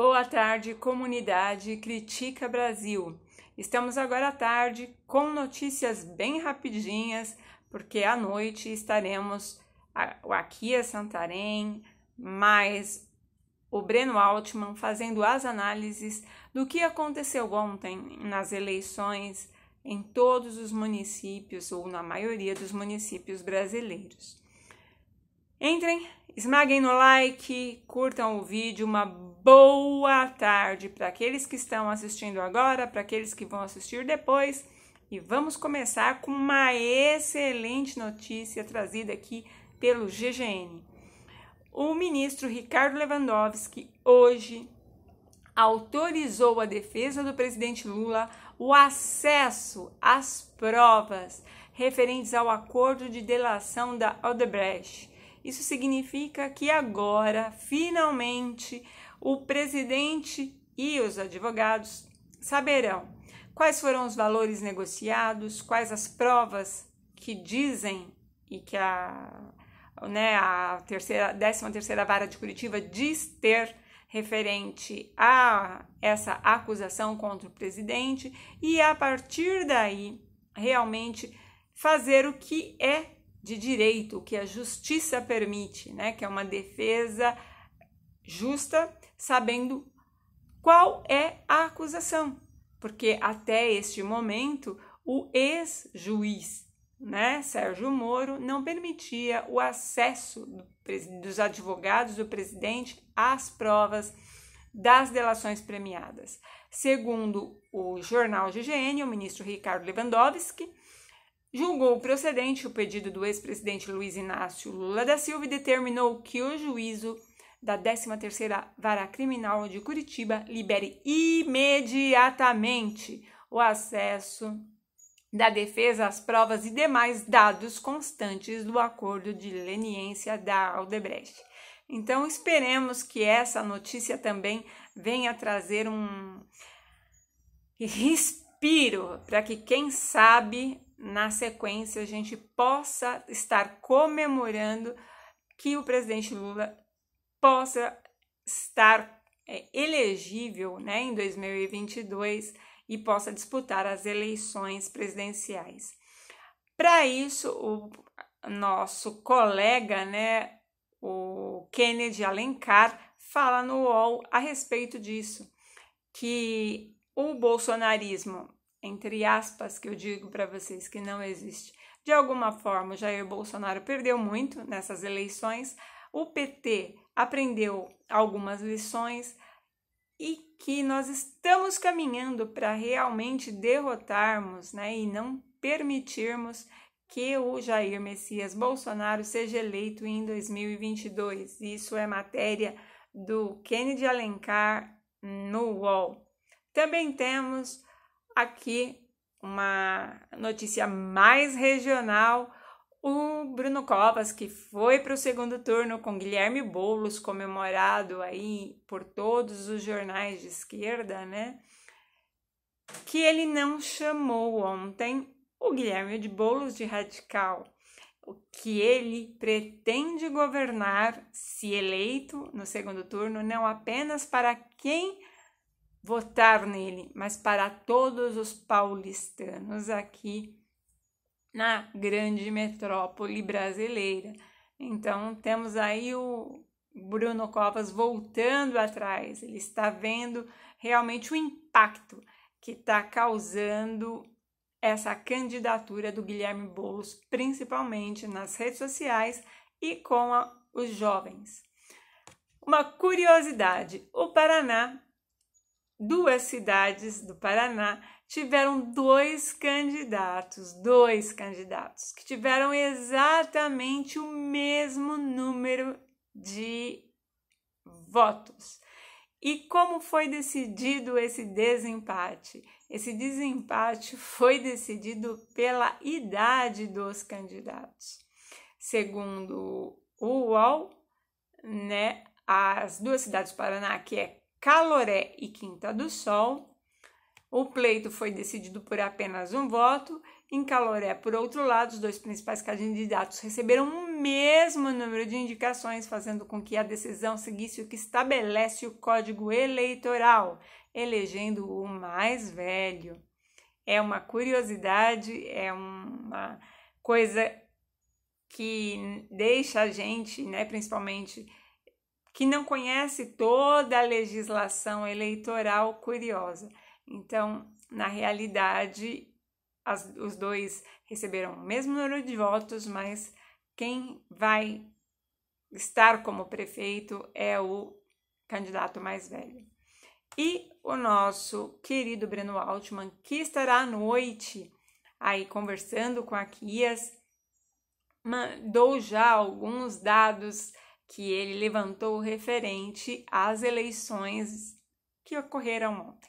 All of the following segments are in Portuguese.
Boa tarde, comunidade Critica Brasil. Estamos agora à tarde com notícias bem rapidinhas, porque à noite estaremos aqui a Santarém, mais o Breno Altman fazendo as análises do que aconteceu ontem nas eleições em todos os municípios ou na maioria dos municípios brasileiros. Entrem, esmaguem no like, curtam o vídeo, uma boa tarde para aqueles que estão assistindo agora, para aqueles que vão assistir depois. E vamos começar com uma excelente notícia trazida aqui pelo GGN. O ministro Ricardo Lewandowski hoje autorizou a defesa do presidente Lula o acesso às provas referentes ao acordo de delação da Odebrecht. Isso significa que agora, finalmente, o presidente e os advogados saberão quais foram os valores negociados, quais as provas que dizem e que a, né, a terceira, décima terceira vara de Curitiba diz ter referente a essa acusação contra o presidente e a partir daí realmente fazer o que é de direito, o que a justiça permite, né, que é uma defesa justa sabendo qual é a acusação, porque até este momento o ex-juiz, né, Sérgio Moro, não permitia o acesso do, dos advogados do presidente às provas das delações premiadas. Segundo o jornal GGN, o ministro Ricardo Lewandowski julgou procedente o pedido do ex-presidente Luiz Inácio Lula da Silva e determinou que o juízo da 13ª Vara Criminal de Curitiba libere imediatamente o acesso da defesa às provas e demais dados constantes do acordo de leniência da Aldebrecht. Então, esperemos que essa notícia também venha trazer um respiro para que, quem sabe, na sequência a gente possa estar comemorando que o presidente Lula possa estar é, elegível né, em 2022 e possa disputar as eleições presidenciais. Para isso, o nosso colega, né, o Kennedy Alencar, fala no UOL a respeito disso, que o bolsonarismo, entre aspas, que eu digo para vocês que não existe, de alguma forma o Jair Bolsonaro perdeu muito nessas eleições, o PT aprendeu algumas lições e que nós estamos caminhando para realmente derrotarmos né, e não permitirmos que o Jair Messias Bolsonaro seja eleito em 2022. Isso é matéria do Kennedy Alencar no UOL. Também temos aqui uma notícia mais regional o Bruno Covas, que foi para o segundo turno com Guilherme Boulos, comemorado aí por todos os jornais de esquerda, né? Que ele não chamou ontem o Guilherme de Boulos de radical, o que ele pretende governar, se eleito no segundo turno, não apenas para quem votar nele, mas para todos os paulistanos aqui na grande metrópole brasileira. Então, temos aí o Bruno Covas voltando atrás, ele está vendo realmente o impacto que está causando essa candidatura do Guilherme Boulos, principalmente nas redes sociais e com a, os jovens. Uma curiosidade: o Paraná, duas cidades do Paraná tiveram dois candidatos, dois candidatos que tiveram exatamente o mesmo número de votos. E como foi decidido esse desempate? Esse desempate foi decidido pela idade dos candidatos. Segundo o UOL, né, as duas cidades do Paraná, que é Caloré e Quinta do Sol, o pleito foi decidido por apenas um voto. Em Caloré, por outro lado, os dois principais candidatos receberam o mesmo número de indicações, fazendo com que a decisão seguisse o que estabelece o Código Eleitoral, elegendo o mais velho. É uma curiosidade, é uma coisa que deixa a gente, né, principalmente que não conhece toda a legislação eleitoral, curiosa. Então, na realidade, as, os dois receberam o mesmo número de votos, mas quem vai estar como prefeito é o candidato mais velho. E o nosso querido Breno Altman, que estará à noite aí conversando com a Kias, mandou já alguns dados que ele levantou referente às eleições que ocorreram ontem.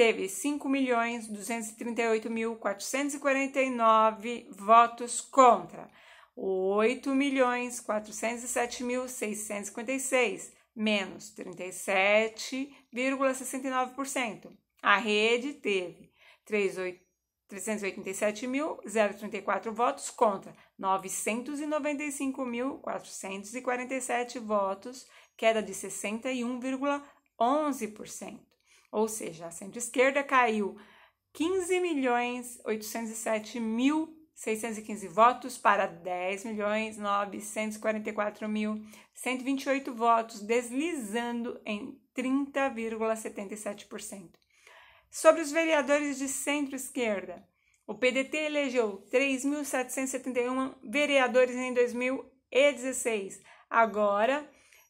teve 5.238.449 votos contra, 8.407.656, menos 37,69%. A rede teve 387.034 votos contra, 995.447 votos, queda de 61,11%. Ou seja, a centro-esquerda caiu 15 milhões 807 mil 615 votos para 10 milhões mil 128 votos, deslizando em 30,77%. Sobre os vereadores de centro-esquerda, o PDT elegeu 3.771 vereadores em 2016. Agora,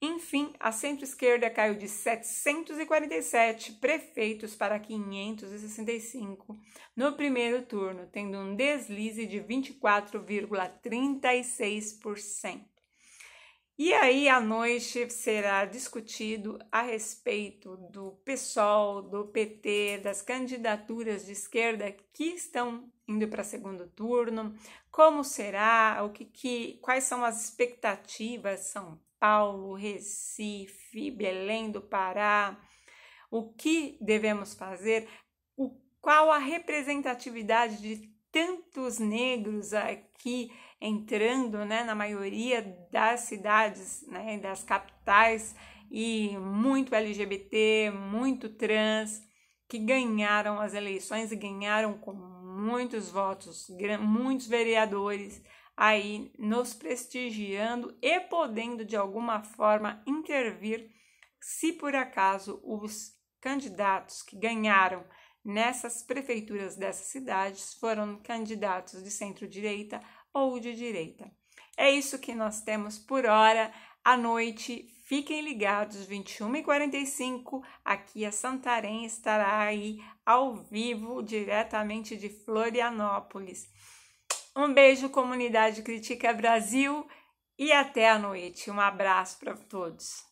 Enfim, a centro-esquerda caiu de 747 prefeitos para 565 no primeiro turno, tendo um deslize de 24,36%. E aí, à noite, será discutido a respeito do PSOL, do PT, das candidaturas de esquerda que estão indo para segundo turno, como será, o que, que quais são as expectativas, são Paulo, Recife, Belém do Pará. O que devemos fazer? O, qual a representatividade de tantos negros aqui entrando né, na maioria das cidades, né, das capitais, e muito LGBT, muito trans, que ganharam as eleições e ganharam com muitos votos, muitos vereadores, aí nos prestigiando e podendo de alguma forma intervir se por acaso os candidatos que ganharam nessas prefeituras dessas cidades foram candidatos de centro-direita ou de direita. É isso que nós temos por hora. À noite, fiquem ligados, 21h45, aqui a Santarém estará aí ao vivo, diretamente de Florianópolis. Um beijo, comunidade Critica Brasil, e até a noite. Um abraço para todos.